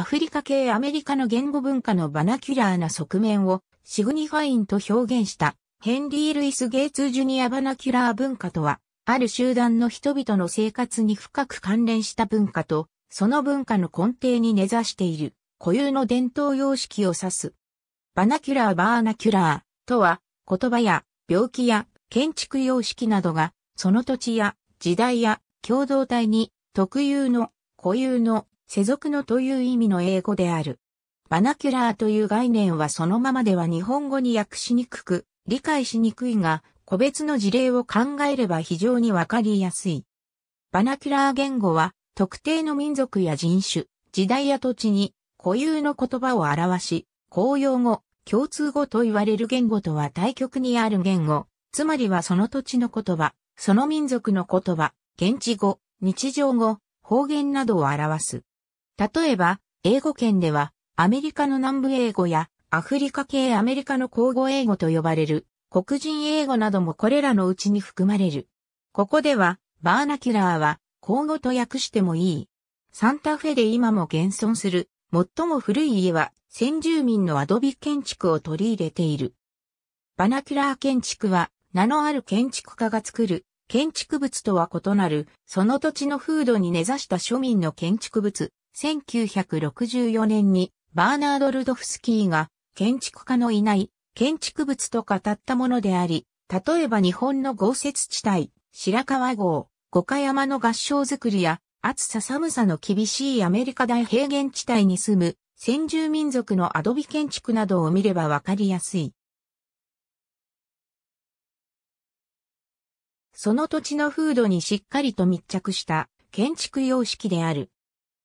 アフリカ系アメリカの言語文化のバナキュラーな側面をシグニファインと表現したヘンリー・ルイス・ゲイツ・ジュニア・バナキュラー文化とは、ある集団の人々の生活に深く関連した文化と、その文化の根底に根ざしている固有の伝統様式を指す。バナキュラー・バーナキュラーとは、言葉や病気や建築様式などが、その土地や時代や共同体に特有の固有の世俗のという意味の英語である。バナキュラーという概念はそのままでは日本語に訳しにくく、理解しにくいが、個別の事例を考えれば非常にわかりやすい。バナキュラー言語は、特定の民族や人種、時代や土地に固有の言葉を表し、公用語、共通語と言われる言語とは対極にある言語、つまりはその土地の言葉、その民族の言葉、現地語、日常語、方言などを表す。例えば、英語圏では、アメリカの南部英語や、アフリカ系アメリカの口語英語と呼ばれる、黒人英語などもこれらのうちに含まれる。ここでは、バーナキュラーは、口語と訳してもいい。サンタフェで今も現存する、最も古い家は、先住民のアドビ建築を取り入れている。バナキュラー建築は、名のある建築家が作る、建築物とは異なる、その土地の風土に根ざした庶民の建築物、1964年にバーナード・ルドフスキーが建築家のいない建築物と語ったものであり、例えば日本の豪雪地帯、白川郷、五箇山の合掌造りや、暑さ寒さの厳しいアメリカ大平原地帯に住む先住民族のアドビ建築などを見ればわかりやすい。その土地の風土にしっかりと密着した建築様式である。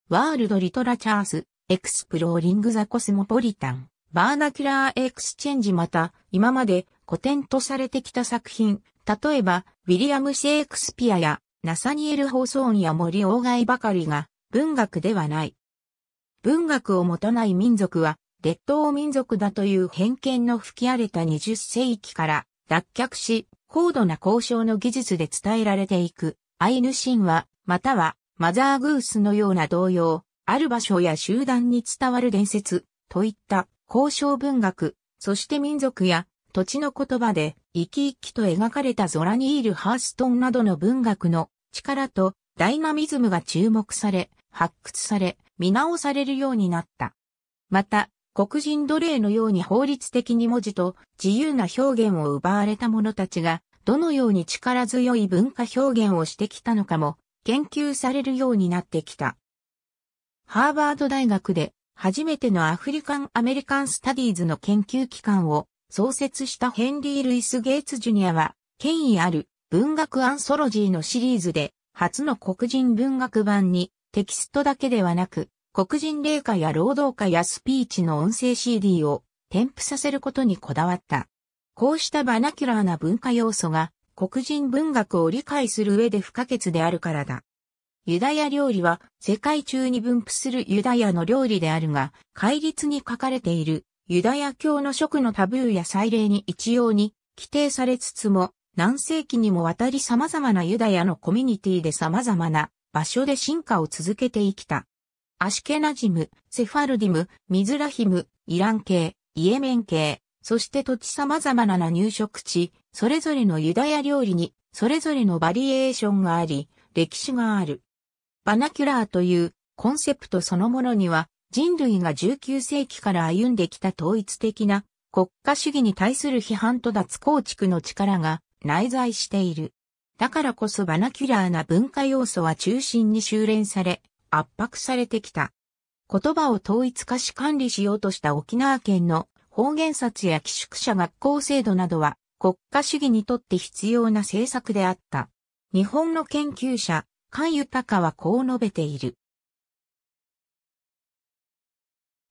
ワールドリトラチャース、エクスプローリングザコスモポリタン、バーナキュラーエクスチェンジまた、今まで古典とされてきた作品、例えば、ウィリアム・シェイクスピアや、ナサニエル・ホーソーンや森鴎外ばかりが、文学ではない。文学を持たない民族は、列島民族だという偏見の吹き荒れた20世紀から脱却し、高度な交渉の技術で伝えられていく、アイヌ神話、またはマザーグースのような動揺、ある場所や集団に伝わる伝説、といった交渉文学、そして民族や土地の言葉で生き生きと描かれたゾラニール・ハーストンなどの文学の力とダイナミズムが注目され、発掘され、見直されるようになった。また、黒人奴隷のように法律的に文字と自由な表現を奪われた者たちが、どのように力強い文化表現をしてきたのかも研究されるようになってきた。ハーバード大学で初めてのアフリカン・アメリカン・スタディーズの研究機関を創設したヘンリー・ルイス・ゲイツ・ジュニアは、権威ある文学アンソロジーのシリーズで、初の黒人文学版にテキストだけではなく、黒人霊歌や労働家やスピーチの音声 CD を添付させることにこだわった。こうしたバナキュラーな文化要素が黒人文学を理解する上で不可欠であるからだ。ユダヤ料理は世界中に分布するユダヤの料理であるが、戒律に書かれているユダヤ教の食のタブーや祭礼に一様に規定されつつも、何世紀にもわたり様々なユダヤのコミュニティで様々な場所で進化を続けてきた。アシケナジム、セファルディム、ミズラヒム、イラン系、イエメン系、そして土地様々な入植地、それぞれのユダヤ料理に、それぞれのバリエーションがあり、歴史がある。バナキュラーというコンセプトそのものには、人類が19世紀から歩んできた統一的な国家主義に対する批判と脱構築の力が内在している。だからこそバナキュラーな文化要素は中心に修練され、圧迫されてきた。言葉を統一化し管理しようとした沖縄県の方言札や寄宿舎学校制度などは国家主義にとって必要な政策であった。日本の研究者、菅豊はこう述べている。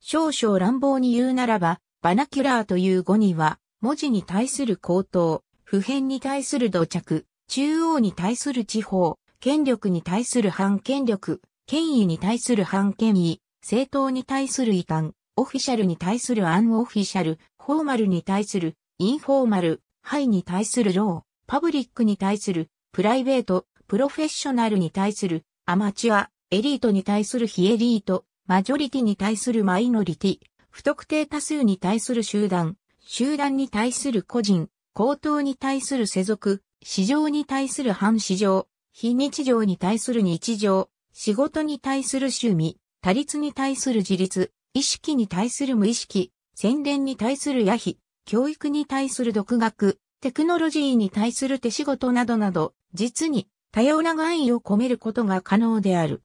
少々乱暴に言うならば、バナキュラーという語には、文字に対する高騰、普遍に対する土着、中央に対する地方、権力に対する反権力、権威に対する反権威、政党に対する異端、オフィシャルに対するアンオフィシャル、フォーマルに対するインフォーマル、ハイに対するロー、パブリックに対する、プライベート、プロフェッショナルに対する、アマチュア、エリートに対する非エリート、マジョリティに対するマイノリティ、不特定多数に対する集団、集団に対する個人、高等に対する世俗、市場に対する反市場、非日常に対する日常、仕事に対する趣味、他律に対する自立、意識に対する無意識、宣伝に対する野非、教育に対する独学、テクノロジーに対する手仕事などなど、実に多様な範意を込めることが可能である。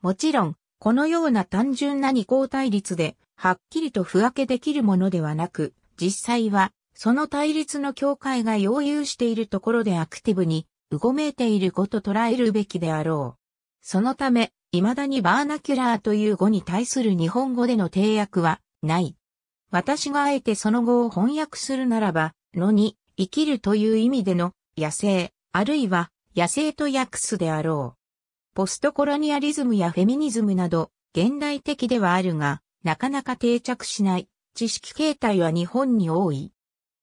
もちろん、このような単純な二項対立で、はっきりと不分けできるものではなく、実際は、その対立の境界が要有しているところでアクティブに、うごめいていること捉えるべきであろう。そのため、未だにバーナキュラーという語に対する日本語での定訳は、ない。私があえてその後を翻訳するならば、のに、生きるという意味での、野生、あるいは、野生と訳すであろう。ポストコロニアリズムやフェミニズムなど、現代的ではあるが、なかなか定着しない、知識形態は日本に多い。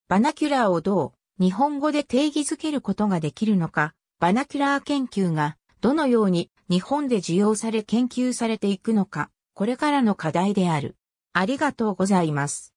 バナキュラーをどう、日本語で定義づけることができるのか、バナキュラー研究が、どのように、日本で需要され研究されていくのか、これからの課題である。ありがとうございます。